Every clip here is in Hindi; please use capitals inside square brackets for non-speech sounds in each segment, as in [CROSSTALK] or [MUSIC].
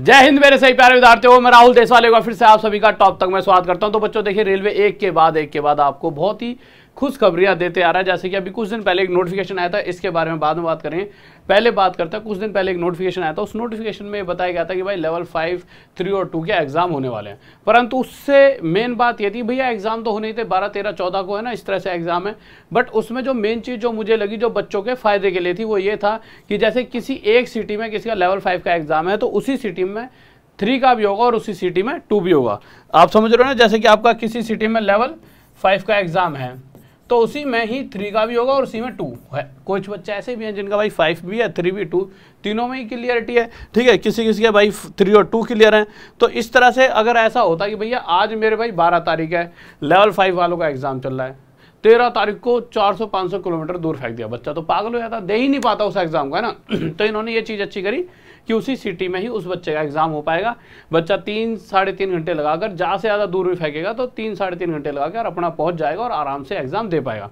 जय हिंद मेरे सही प्यारे विद्यार्थियों मैं राहुल देशवाले का फिर से आप सभी का टॉप तक मैं स्वागत करता हूं तो बच्चों देखिए रेलवे एक के बाद एक के बाद आपको बहुत ही खुशखबरियां देते आ रहा है जैसे कि अभी कुछ दिन पहले एक नोटिफिकेशन आया था इसके बारे में बाद में बात करें पहले बात करता कुछ दिन पहले एक नोटिफिकेशन आया था उस नोटिफिकेशन में बताया गया था कि भाई लेवल फाइव थ्री और टू के एग्जाम होने वाले हैं परंतु उससे मेन बात ये थी भैया एग्जाम तो होने ही थे बारह तेरह चौदह को है ना इस तरह से एग्जाम है बट उसमें जो मेन चीज़ जो मुझे लगी जो बच्चों के फायदे के लिए थी वो ये था कि जैसे किसी एक सिटी में किसी का लेवल फाइव का एग्जाम है तो उसी सिटी में थ्री का भी होगा और उसी सिटी में टू भी होगा आप समझ रहे हो ना जैसे कि आपका किसी सिटी में लेवल फाइव का एग्जाम है तो उसी में ही थ्री का भी होगा और उसी में टू है कुछ बच्चे ऐसे भी हैं जिनका भाई फाइव भी है थ्री भी टू तीनों में ही क्लियरिटी है ठीक है किसी किसी के भाई थ्री और टू क्लियर हैं तो इस तरह से अगर ऐसा होता कि भैया आज मेरे भाई बारह तारीख है लेवल फाइव वालों का एग्ज़ाम चल रहा है तेरह तारीख को पाँच सौ किलोमीटर दूर फेंक दिया बच्चा तो पागल हो जाता दे ही नहीं पाता उस एग्ज़ाम का ना [CLEARS THROAT] तो इन्होंने ये चीज़ अच्छी करी कि उसी सिटी में ही उस बच्चे का एग्जाम हो पाएगा बच्चा तीन साढ़े तीन घंटे लगाकर ज़्यादा से ज़्यादा दूर भी फेंकेगा तो तीन साढ़े तीन घंटे लगाकर अपना पहुंच जाएगा और आराम से एग्जाम दे पाएगा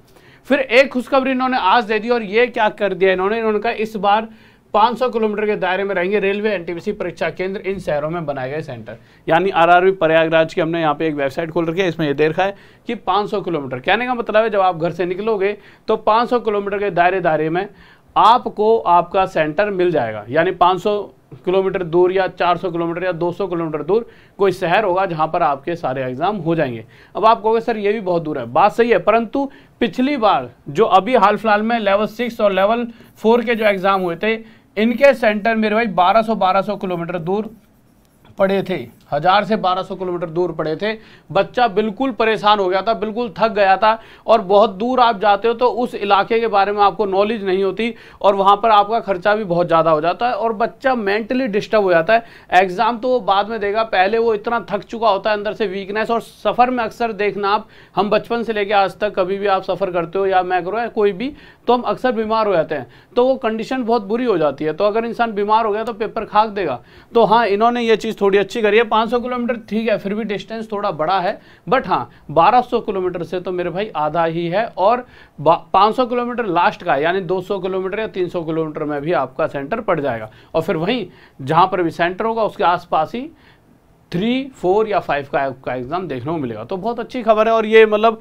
फिर एक खुशखबरी इन्होंने आज दे दी और ये क्या कर दिया इन्होंने इन्होंने कहा इस बार 500 किलोमीटर के दायरे में रहेंगे रेलवे एन परीक्षा केंद्र इन शहरों में बनाए गए सेंटर यानी आरआरबी प्रयागराज की हमने यहाँ पे एक वेबसाइट खोल रखी है इसमें ये देखा है कि 500 किलोमीटर कहने का मतलब है जब आप घर से निकलोगे तो 500 किलोमीटर के दायरे दायरे में आपको आपका सेंटर मिल जाएगा यानी 500 किलोमीटर दूर या 400 किलोमीटर या 200 किलोमीटर दूर कोई शहर होगा जहां पर आपके सारे एग्जाम हो जाएंगे अब आप कहोगे सर ये भी बहुत दूर है बात सही है परंतु पिछली बार जो अभी हाल फिलहाल में लेवल सिक्स और लेवल फोर के जो एग्ज़ाम हुए थे इनके सेंटर मेरे भाई 1200 1200 किलोमीटर दूर पड़े थे हजार से 1200 किलोमीटर दूर पड़े थे बच्चा बिल्कुल परेशान हो गया था बिल्कुल थक गया था और बहुत दूर आप जाते हो तो उस इलाके के बारे में आपको नॉलेज नहीं होती और वहाँ पर आपका खर्चा भी बहुत ज़्यादा हो जाता है और बच्चा मेंटली डिस्टर्ब हो जाता है एग्ज़ाम तो वो बाद में देगा पहले वो इतना थक चुका होता है अंदर से वीकनेस और सफ़र में अक्सर देखना आप हम बचपन से लेकर आज तक कभी भी आप सफ़र करते हो या मैं करो या कोई भी तो हम अक्सर बीमार हो जाते हैं तो वो कंडीशन बहुत बुरी हो जाती है तो अगर इंसान बीमार हो गया तो पेपर खाक देगा तो हाँ इन्होंने ये चीज़ थोड़ी अच्छी करी है पाँच 500 किलोमीटर ठीक है फिर भी डिस्टेंस थोड़ा बड़ा है बट हाँ 1200 किलोमीटर से तो मेरे भाई आधा ही है और 500 किलोमीटर लास्ट का यानी 200 किलोमीटर या 300 किलोमीटर में भी आपका सेंटर पड़ जाएगा और फिर वहीं जहाँ पर भी सेंटर होगा उसके आसपास ही थ्री फोर या फाइव का का एग्ज़ाम देखने को मिलेगा तो बहुत अच्छी खबर है और ये मतलब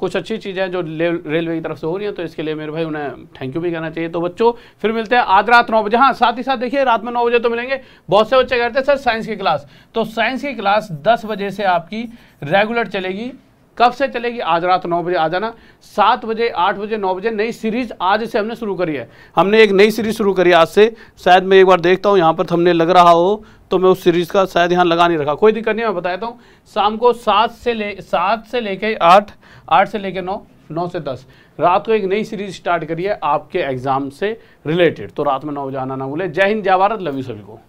कुछ अच्छी चीज़ें हैं जो रेलवे की तरफ से हो रही हैं तो इसके लिए मेरे भाई उन्हें थैंक यू भी कहना चाहिए तो बच्चों फिर मिलते हैं आज रात नौ बजे हाँ साथ ही साथ देखिए रात में नौ बजे तो मिलेंगे बहुत से बच्चे कहते हैं सर साइंस की क्लास तो साइंस की क्लास दस बजे से आपकी रेगुलर चलेगी कब से चलेगी आज रात नौ बजे आ जाना सात बजे आठ बजे नौ बजे नई सीरीज आज से हमने शुरू करी है हमने एक नई सीरीज शुरू करी आज से शायद मैं एक बार देखता हूँ यहाँ पर हमने लग रहा हो तो मैं उस सीरीज़ का शायद यहाँ लगा नहीं रखा कोई दिक्कत नहीं मैं बताता हूँ शाम को सात से ले सात से लेके आठ आठ से लेके नौ नौ से दस रात को एक नई सीरीज स्टार्ट करिए आपके एग्ज़ाम से रिलेटेड तो रात में नौ बजे आना ना भूले जय हिंद जय भारत लव यू सभी को